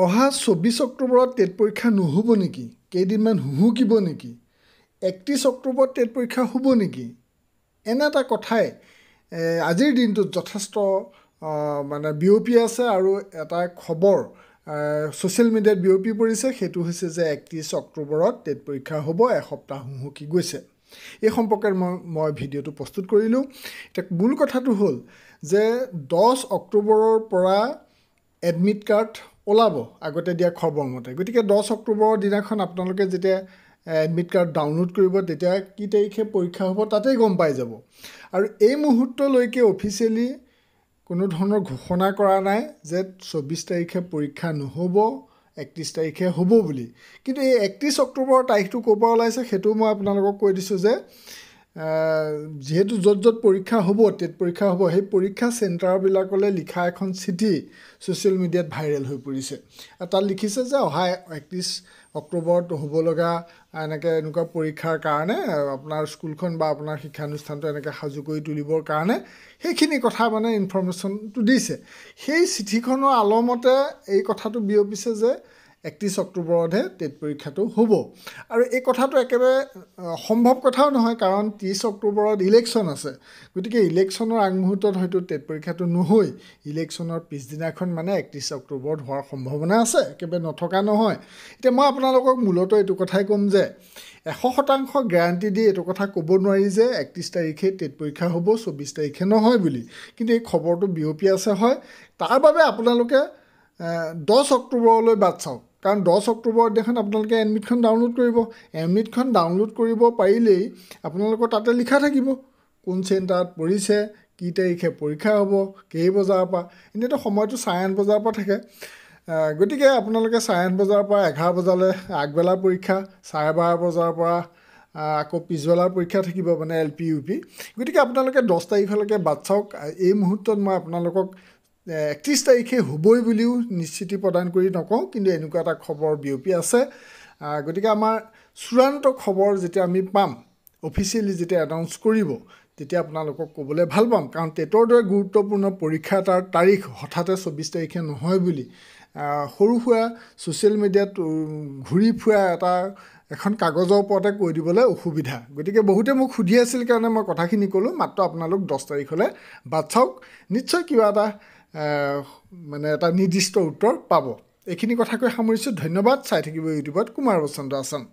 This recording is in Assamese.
অহা চৌব্বিছ অক্টোবৰত টেট পৰীক্ষা নহ'ব নেকি কেইদিনমান হুহুকিব নেকি একত্ৰিছ অক্টোবৰত টেট পৰীক্ষা হ'ব নেকি এনে এটা কথাই আজিৰ দিনটোত যথেষ্ট মানে বিয়পি আছে আৰু এটা খবৰ ছ'চিয়েল মিডিয়াত বিয়পি পৰিছে সেইটো হৈছে যে একত্ৰিছ অক্টোবৰত টেট পৰীক্ষা হ'ব এসপ্তাহ হুহুকি গৈছে এই সম্পৰ্কে মই মই ভিডিঅ'টো প্ৰস্তুত কৰিলোঁ এতিয়া মূল কথাটো হ'ল যে দহ অক্টোবৰৰ পৰা এডমিট কাৰ্ড ওলাব আগতে দিয়া খবৰ মতে গতিকে দহ অক্টোবৰৰ দিনাখন আপোনালোকে যেতিয়া এডমিট কাৰ্ড ডাউনলোড কৰিব তেতিয়া কি তাৰিখে পৰীক্ষা হ'ব তাতেই গম পাই যাব আৰু এই মুহূৰ্তলৈকে অফিচিয়েলি কোনো ধৰণৰ ঘোষণা কৰা নাই যে চৌব্বিছ তাৰিখে পৰীক্ষা নহ'ব একত্ৰিছ তাৰিখে হ'ব বুলি কিন্তু এই একত্ৰিছ অক্টোবৰৰ তাৰিখটো ক'ৰ পৰা ওলাইছে সেইটোও মই আপোনালোকক কৈ দিছোঁ যে যিহেতু য'ত য'ত পৰীক্ষা হ'ব টেট পৰীক্ষা হ'ব সেই পৰীক্ষা চেণ্টাৰবিলাকলৈ লিখা এখন চিঠি ছ'চিয়েল মিডিয়াত ভাইৰেল হৈ পৰিছে আৰু তাত লিখিছে যে অহা একত্ৰিছ অক্টোবৰত হ'ব লগা এনেকৈ এনেকুৱা পৰীক্ষাৰ কাৰণে আপোনাৰ স্কুলখন বা আপোনাৰ শিক্ষানুষ্ঠানটো এনেকৈ সাজু কৰি তুলিবৰ কাৰণে সেইখিনি কথা মানে ইনফৰ্মেশ্যনটো দিছে সেই চিঠিখনৰ আলমতে এই কথাটো বিয়পিছে যে একত্ৰিছ অক্টোবৰতহে টেট পৰীক্ষাটো হ'ব আৰু এই কথাটো একেবাৰে সম্ভৱ কথাও নহয় কাৰণ ত্ৰিছ অক্টোবৰত ইলেকশ্যন আছে গতিকে ইলেকশ্যনৰ আগমুহূৰ্তত হয়তো টেট পৰীক্ষাটো নহৈ ইলেকশ্যনৰ পিছদিনাখন মানে একত্ৰিছ অক্টোবৰত হোৱাৰ সম্ভাৱনা আছে একেবাৰে নথকা নহয় এতিয়া মই আপোনালোকক মূলতঃ এইটো কথাই ক'ম যে এশ শতাংশ গেৰাণ্টি দি এইটো কথা ক'ব নোৱাৰি যে একত্ৰিছ তাৰিখে টেট পৰীক্ষা হ'ব চৌব্বিছ তাৰিখে নহয় বুলি কিন্তু এই খবৰটো বিয়পি আছে হয় তাৰ বাবে আপোনালোকে দহ অক্টোবৰলৈ বাট চাওক কাৰণ দহ অক্টোবৰ দিনাখন আপোনালোকে এডমিটখন ডাউনলোড কৰিব এডমিটখন ডাউনলোড কৰিব পাৰিলেই আপোনালোকৰ তাতে লিখা থাকিব কোন চেণ্টাৰত পৰিছে কি তাৰিখে পৰীক্ষা হ'ব কেই বজাৰৰ পৰা এনেইতো সময়টো চাৰে আঠ বজাৰ পৰা থাকে গতিকে আপোনালোকে চাৰে আঠ বজাৰ পৰা এঘাৰ বজালৈ আগবেলা পৰীক্ষা চাৰে বাৰ বজাৰ পৰা আকৌ পিছবেলাৰ পৰীক্ষা থাকিব মানে এল পি ইউ পি গতিকে আপোনালোকে দহ তাৰিখলৈকে বাট চাওক এই মুহূৰ্তত মই আপোনালোকক একত্ৰিছ তাৰিখে হ'বই বুলিও নিশ্চিতি প্ৰদান কৰি নকওঁ কিন্তু এনেকুৱা এটা খবৰ বিয়পি আছে গতিকে আমাৰ চূড়ান্ত খবৰ যেতিয়া আমি পাম অফিচিয়েলি যেতিয়া এনাউন্স কৰিব তেতিয়া আপোনালোকক ক'বলৈ ভাল পাম কাৰণ টেটৰ দৰে গুৰুত্বপূৰ্ণ পৰীক্ষা এটাৰ তাৰিখ হঠাতে চৌব্বিছ তাৰিখে নহয় বুলি সৰু সুৰা ছ'চিয়েল মিডিয়াত ঘূৰি ফুৰা এটা এখন কাগজৰ ওপৰতে কৈ দিবলৈ অসুবিধা গতিকে বহুতে মোক সুধি আছিল কাৰণে মই কথাখিনি ক'লোঁ মাত্ৰ আপোনালোক দহ তাৰিখলৈ বাট চাওক নিশ্চয় কিবা এটা মানে এটা নিৰ্দিষ্ট উত্তৰ পাব এইখিনি কথাকৈ সামৰিছোঁ ধন্যবাদ চাই থাকিব ইউটিউবত কুমাৰ বসন্ত আচাম